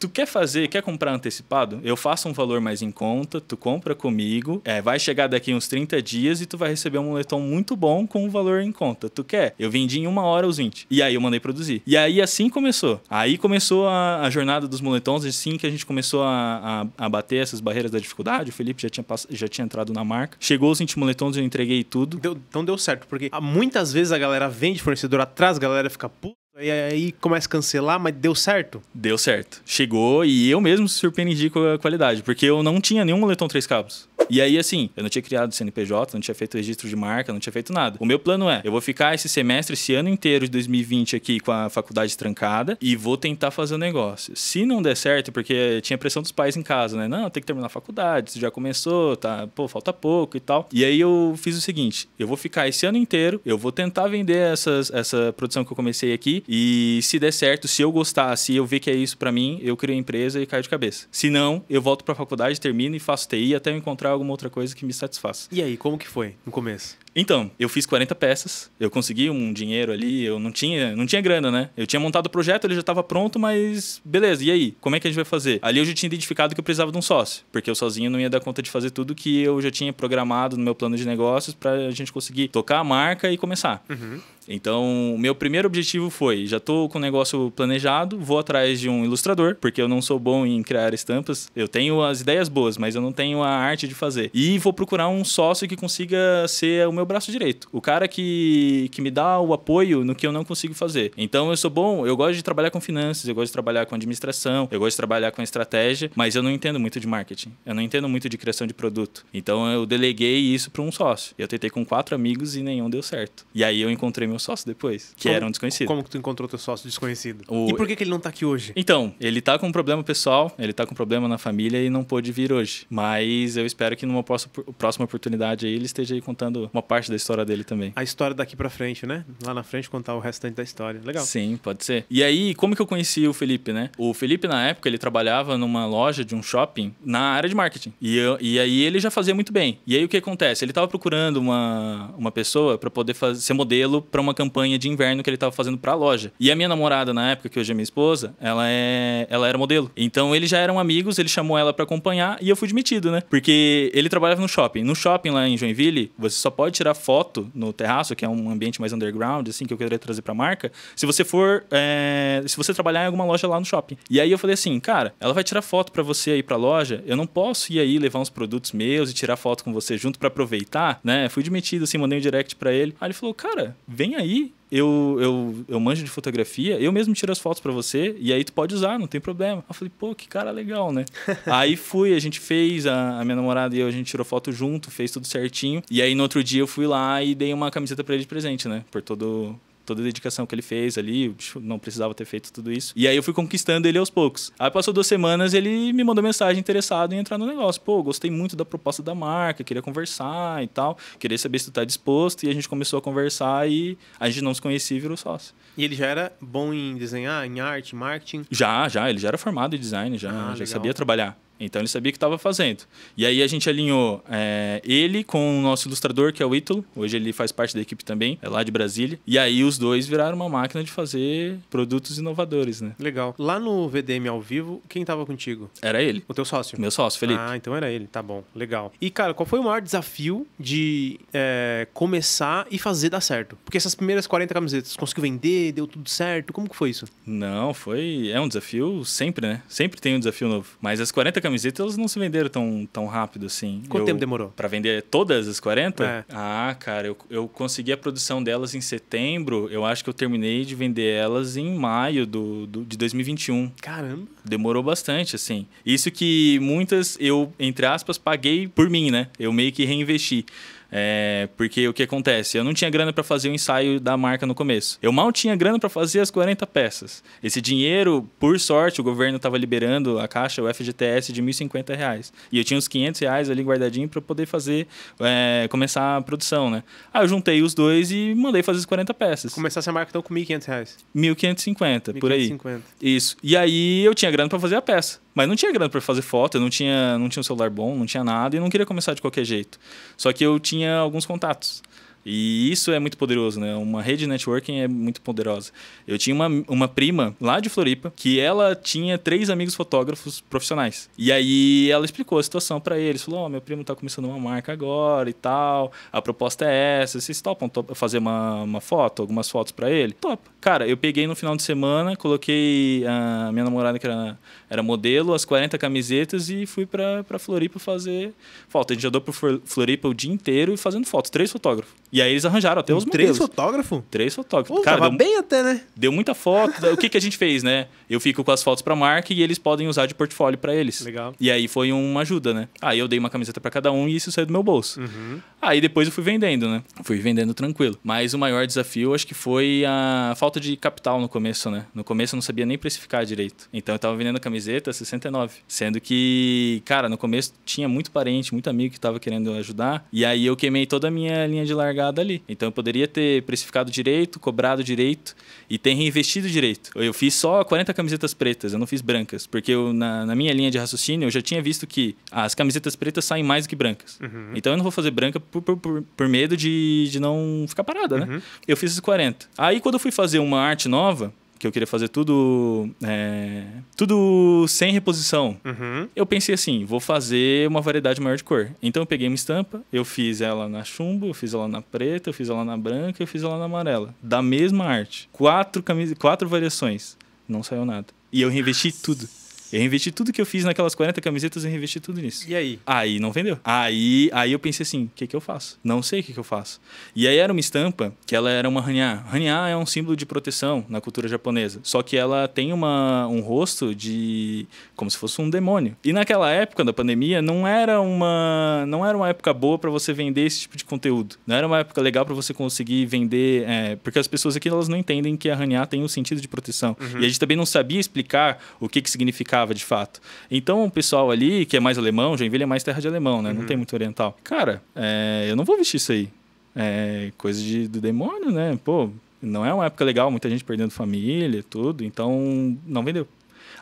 tu quer fazer, quer comprar antecipado? Eu faço um valor mais em conta, tu compra comigo, é, vai chegar daqui uns 30 dias e tu vai receber um moletom muito bom com um valor em conta. Tu quer? Eu vendi em uma hora os 20. E aí eu mandei produzir. E aí assim começou. Aí começou a, a jornada dos moletons, assim que a gente começou a, a, a, bater essas barreiras da dificuldade, o Felipe já tinha, já tinha entrado na marca. Chegou os 20 moletons, eu entreguei tudo. Deu, então deu certo, porque muitas vezes a galera vende fornecedor atrás, a galera fica puta e aí começa a cancelar, mas deu certo? Deu certo. Chegou e eu mesmo surpreendi com a qualidade, porque eu não tinha nenhum moletom três cabos. E aí, assim, eu não tinha criado CNPJ, não tinha feito registro de marca, não tinha feito nada. O meu plano é: eu vou ficar esse semestre, esse ano inteiro de 2020 aqui com a faculdade trancada e vou tentar fazer o um negócio. Se não der certo, porque tinha pressão dos pais em casa, né? Não, tem que terminar a faculdade, já começou, tá? Pô, falta pouco e tal. E aí eu fiz o seguinte: eu vou ficar esse ano inteiro, eu vou tentar vender essas, essa produção que eu comecei aqui e se der certo, se eu gostar, se eu ver que é isso para mim, eu crio a empresa e caio de cabeça. Se não, eu volto para a faculdade, termino e faço TI até eu encontrar alguma outra coisa que me satisfaça. E aí, como que foi no começo? Então, eu fiz 40 peças, eu consegui um dinheiro ali, eu não tinha, não tinha grana, né? Eu tinha montado o projeto, ele já estava pronto, mas beleza, e aí? Como é que a gente vai fazer? Ali eu já tinha identificado que eu precisava de um sócio, porque eu sozinho não ia dar conta de fazer tudo que eu já tinha programado no meu plano de negócios para a gente conseguir tocar a marca e começar. Uhum. Então, meu primeiro objetivo foi: já estou com o negócio planejado, vou atrás de um ilustrador, porque eu não sou bom em criar estampas. Eu tenho as ideias boas, mas eu não tenho a arte de fazer. E vou procurar um sócio que consiga ser o meu meu braço direito. O cara que, que me dá o apoio no que eu não consigo fazer. Então eu sou bom, eu gosto de trabalhar com finanças, eu gosto de trabalhar com administração, eu gosto de trabalhar com estratégia, mas eu não entendo muito de marketing. Eu não entendo muito de criação de produto. Então eu deleguei isso para um sócio. Eu tentei com quatro amigos e nenhum deu certo. E aí eu encontrei meu sócio depois, que como, era um desconhecido. Como que tu encontrou teu sócio desconhecido? O... E por que, que ele não tá aqui hoje? Então, ele tá com um problema pessoal, ele tá com um problema na família e não pôde vir hoje. Mas eu espero que numa próxima oportunidade aí ele esteja aí contando uma parte da história dele também. A história daqui para frente, né? Lá na frente contar o restante da história. Legal. Sim, pode ser. E aí, como que eu conheci o Felipe, né? O Felipe, na época, ele trabalhava numa loja de um shopping na área de marketing. E, eu, e aí ele já fazia muito bem. E aí o que acontece? Ele tava procurando uma, uma pessoa para poder fazer, ser modelo para uma campanha de inverno que ele tava fazendo para a loja. E a minha namorada, na época, que hoje é minha esposa, ela, é, ela era modelo. Então eles já eram amigos, ele chamou ela para acompanhar e eu fui demitido, né? Porque ele trabalhava no shopping. No shopping lá em Joinville, você só pode tirar foto no terraço, que é um ambiente mais underground, assim, que eu queria trazer pra marca, se você for. É, se você trabalhar em alguma loja lá no shopping. E aí eu falei assim, cara, ela vai tirar foto para você aí pra loja, eu não posso ir aí levar uns produtos meus e tirar foto com você junto para aproveitar, né? Fui demitido, assim, mandei um direct para ele. Aí ele falou, cara, vem aí, eu, eu, eu manjo de fotografia, eu mesmo tiro as fotos para você e aí tu pode usar, não tem problema. Eu falei, pô, que cara legal, né? aí fui, a gente fez, a, a, minha namorada e eu, a gente tirou foto junto, fez tudo certinho. E aí no outro dia eu fui lá e dei uma camiseta para ele de presente, né? Por todo toda a dedicação que ele fez ali, não precisava ter feito tudo isso. E aí eu fui conquistando ele aos poucos. Aí passou duas semanas, ele me mandou mensagem interessado em entrar no negócio. Pô, gostei muito da proposta da marca, queria conversar e tal, queria saber se tu tá disposto. E a gente começou a conversar e a gente não se conhecia e virou sócio. E ele já era bom em desenhar, em arte, marketing? Já, já, ele já era formado em design, já, ah, já sabia trabalhar. Então ele sabia o que estava fazendo. E aí a gente alinhou é, ele com o nosso ilustrador, que é o Ítalo. Hoje ele faz parte da equipe também, é lá de Brasília. E aí os dois viraram uma máquina de fazer produtos inovadores, né? Legal. Lá no VDM ao vivo, quem estava contigo? Era ele. O teu sócio? Meu sócio, Felipe. Ah, então era ele. Tá bom. Legal. E, cara, qual foi o maior desafio de é, começar e fazer dar certo? Porque essas primeiras 40 camisetas, conseguiu vender? Deu tudo certo? Como que foi isso? Não, foi... É um desafio sempre, né? Sempre tem um desafio novo. Mas as 40 camisetas camisetas não se venderam tão, tão rápido assim. Quanto eu, tempo demorou? Para vender todas as 40? É. Ah, cara, eu, eu consegui a produção delas em setembro. Eu acho que eu terminei de vender elas em maio do, do, de 2021. Caramba! Demorou bastante, assim. Isso que muitas eu, entre aspas, paguei por mim, né? Eu meio que reinvesti. É, porque o que acontece? Eu não tinha grana para fazer o ensaio da marca no começo. Eu mal tinha grana para fazer as 40 peças. Esse dinheiro, por sorte, o governo estava liberando a caixa, o FGTS, de R$ 1.050. Reais. E eu tinha uns 500 reais ali guardadinho para poder fazer, é, começar a produção, né? Aí eu juntei os dois e mandei fazer as 40 peças. Começasse a marca então com R$ 1.500? R$ 1.550, por aí. 1.550. Isso. E aí eu tinha grana para fazer a peça. Mas não tinha grana para fazer foto, eu não tinha, não tinha um celular bom, não tinha nada e não queria começar de qualquer jeito. Só que eu tinha alguns contatos. E isso é muito poderoso, né? Uma rede de networking é muito poderosa. Eu tinha uma, uma prima lá de Floripa que ela tinha três amigos fotógrafos profissionais. E aí ela explicou a situação para eles. Falou: Ó, oh, meu primo tá começando uma marca agora e tal. A proposta é essa. Vocês topam top fazer uma, uma foto, algumas fotos para ele? Topa. Cara, eu peguei no final de semana, coloquei a minha namorada, que era, era modelo, as 40 camisetas e fui para Floripa fazer foto. A gente andou pro Floripa o dia inteiro fazendo fotos, três fotógrafos. E aí eles arranjaram até os modelos. Três fotógrafos? Três fotógrafos. Uh, Cara, deu, bem até, né? Deu muita foto. o que, que a gente fez, né? Eu fico com as fotos pra marca e eles podem usar de portfólio para eles. Legal. E aí foi uma ajuda, né? Aí eu dei uma camiseta para cada um e isso saiu do meu bolso. Uhum. Aí depois eu fui vendendo, né? Fui vendendo tranquilo. Mas o maior desafio acho que foi a falta de capital no começo, né? No começo eu não sabia nem precificar direito. Então eu tava vendendo camiseta 69. Sendo que, cara, no começo tinha muito parente, muito amigo que tava querendo ajudar. E aí eu queimei toda a minha linha de largada ali. Então eu poderia ter precificado direito, cobrado direito e ter reinvestido direito. Eu fiz só 40 camisetas pretas, eu não fiz brancas, porque eu, na, na, minha linha de raciocínio eu já tinha visto que as camisetas pretas saem mais do que brancas. Uhum. Então eu não vou fazer branca por, por, por, por medo de, de não ficar parada, né? uhum. né? Eu fiz esses 40. Aí quando eu fui fazer uma arte nova, que eu queria fazer tudo é, tudo sem reposição. Uhum. Eu pensei assim, vou fazer uma variedade maior de cor. Então eu peguei uma estampa, eu fiz ela na chumbo, eu fiz ela na preta, eu fiz ela na branca, eu fiz ela na amarela, da mesma arte. Quatro camisas quatro variações, não saiu nada. E eu reinvesti tudo. Eu investi tudo que eu fiz naquelas 40 camisetas, eu investi tudo nisso. E aí? Aí não vendeu. Aí, aí eu pensei assim, o que que eu faço? Não sei o que que eu faço. E aí era uma estampa que ela era uma hanya. Hanya é um símbolo de proteção na cultura japonesa. Só que ela tem uma, um rosto de como se fosse um demônio. E naquela época da pandemia não era uma não era uma época boa para você vender esse tipo de conteúdo. Não era uma época legal para você conseguir vender, é, porque as pessoas aqui elas não entendem que a hanya tem um sentido de proteção. Uhum. E a gente também não sabia explicar o que que significava praticava de fato. Então o pessoal ali, que é mais alemão, Joinville é mais terra de alemão, né? Uhum. Não tem muito oriental. Cara, é, eu não vou vestir isso aí. É coisa de, do demônio, né? Pô, não é uma época legal, muita gente perdendo família, tudo. Então não vendeu.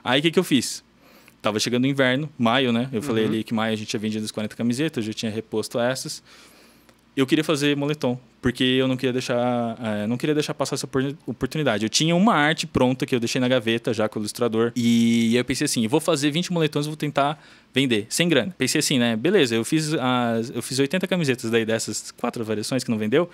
Aí o que, que eu fiz? Tava chegando o inverno, maio, né? Eu uhum. falei ali que maio a gente tinha vendido as 40 camisetas, eu já tinha reposto essas eu queria fazer moletom, porque eu não queria deixar, é, não queria deixar passar essa oportunidade. Eu tinha uma arte pronta que eu deixei na gaveta já com o ilustrador, e eu pensei assim, vou fazer 20 moletons, vou tentar vender, sem grana. Pensei assim, né, beleza, eu fiz as, eu fiz 80 camisetas daí dessas quatro variações que não vendeu.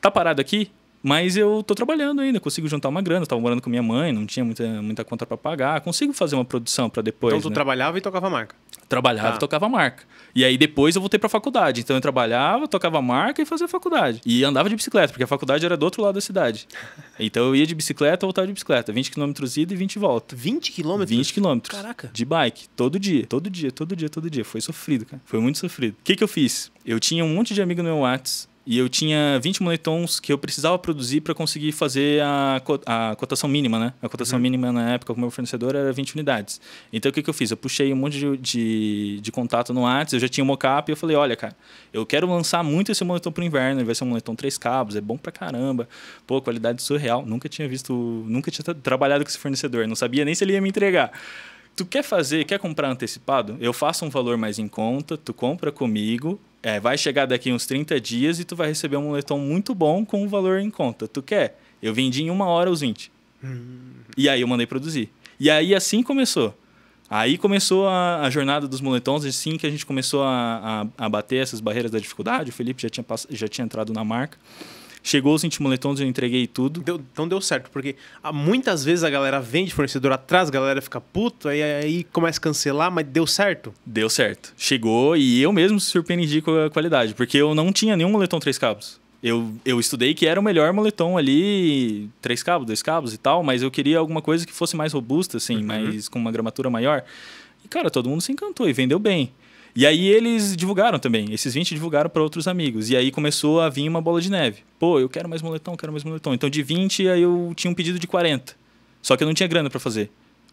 Tá parado aqui, mas eu tô trabalhando ainda, consigo juntar uma grana. Eu tava morando com minha mãe, não tinha muita, muita conta para pagar. Consigo fazer uma produção para depois. Então tu né? trabalhava e tocava marca? Trabalhava e tá. tocava marca. E aí depois eu voltei pra faculdade. Então eu trabalhava, tocava marca e fazia faculdade. E andava de bicicleta, porque a faculdade era do outro lado da cidade. Então eu ia de bicicleta, voltava de bicicleta. 20 km ida e 20 volta. 20 km? 20 km. Caraca. De bike. Todo dia, todo dia, todo dia, todo dia. Foi sofrido, cara. Foi muito sofrido. O que, que eu fiz? Eu tinha um monte de amigo no meu WhatsApp e eu tinha 20 moletons que eu precisava produzir para conseguir fazer a, co a cotação mínima, né? A cotação uhum. mínima na época com o meu fornecedor era 20 unidades. Então o que, que eu fiz? Eu puxei um monte de, de, de contato no WhatsApp, eu já tinha o um mockup e eu falei: olha, cara, eu quero lançar muito esse moletom pro inverno, ele vai ser um moletom três cabos, é bom pra caramba. Pô, qualidade surreal. Nunca tinha visto, nunca tinha trabalhado com esse fornecedor, não sabia nem se ele ia me entregar tu quer fazer, quer comprar antecipado? Eu faço um valor mais em conta, tu compra comigo, é, vai chegar daqui uns 30 dias e tu vai receber um moletom muito bom com o um valor em conta. Tu quer? Eu vendi em uma hora os 20. E aí eu mandei produzir. E aí assim começou. Aí começou a, a jornada dos moletons, assim que a gente começou a, a, a, bater essas barreiras da dificuldade. O Felipe já tinha, já tinha entrado na marca. Chegou os 20 moletons, eu entreguei tudo. Deu, então deu certo, porque ah, muitas vezes a galera vende fornecedor atrás, a galera fica puto aí, aí começa a cancelar, mas deu certo? Deu certo. Chegou e eu mesmo surpreendi com a qualidade, porque eu não tinha nenhum moletom três cabos. Eu, eu estudei que era o melhor moletom ali, três cabos, dois cabos e tal, mas eu queria alguma coisa que fosse mais robusta, assim, uhum. mas com uma gramatura maior. E, cara, todo mundo se encantou e vendeu bem. E aí eles divulgaram também, esses 20 divulgaram para outros amigos. E aí começou a vir uma bola de neve. Pô, eu quero mais moletom, quero mais moletom. Então de 20 aí eu tinha um pedido de 40. Só que eu não tinha grana para fazer.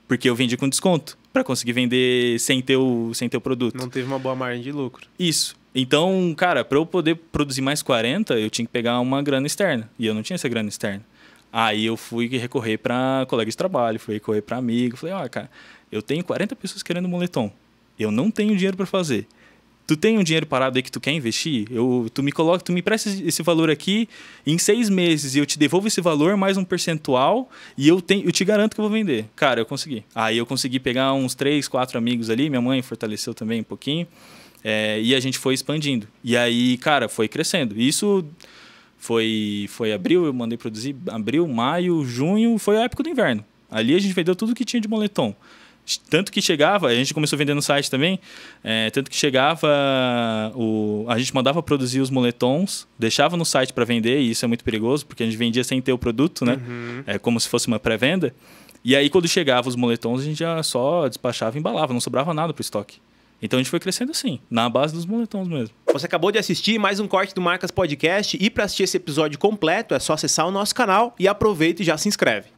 Porque eu vendi com desconto para conseguir vender sem ter, o, sem ter o produto. Não teve uma boa margem de lucro. Isso. Então, cara, para eu poder produzir mais 40, eu tinha que pegar uma grana externa. E eu não tinha essa grana externa. Aí eu fui recorrer para colegas de trabalho, fui recorrer para amigo. Falei, ó, oh, cara, eu tenho 40 pessoas querendo moletom. Eu não tenho dinheiro para fazer. Tu tem um dinheiro parado aí que tu quer investir? Eu, tu me coloca, tu me presta esse valor aqui em seis meses e eu te devolvo esse valor mais um percentual e eu, eu te garanto que eu vou vender. Cara, eu consegui. Aí eu consegui pegar uns três, quatro amigos ali, minha mãe fortaleceu também um pouquinho é, e a gente foi expandindo. E aí, cara, foi crescendo. Isso foi, foi abril, eu mandei produzir abril, maio, junho, foi a época do inverno. Ali a gente vendeu tudo que tinha de moletom. Tanto que chegava, a gente começou vendendo no site também, é, tanto que chegava, o, a gente mandava produzir os moletons, deixava no site para vender, e isso é muito perigoso, porque a gente vendia sem ter o produto, né? Uhum. É como se fosse uma pré-venda. E aí, quando chegava os moletons, a gente já só despachava e embalava, não sobrava nada para o estoque. Então a gente foi crescendo assim, na base dos moletons mesmo. Você acabou de assistir mais um corte do Marcas Podcast e para assistir esse episódio completo é só acessar o nosso canal e aproveita e já se inscreve.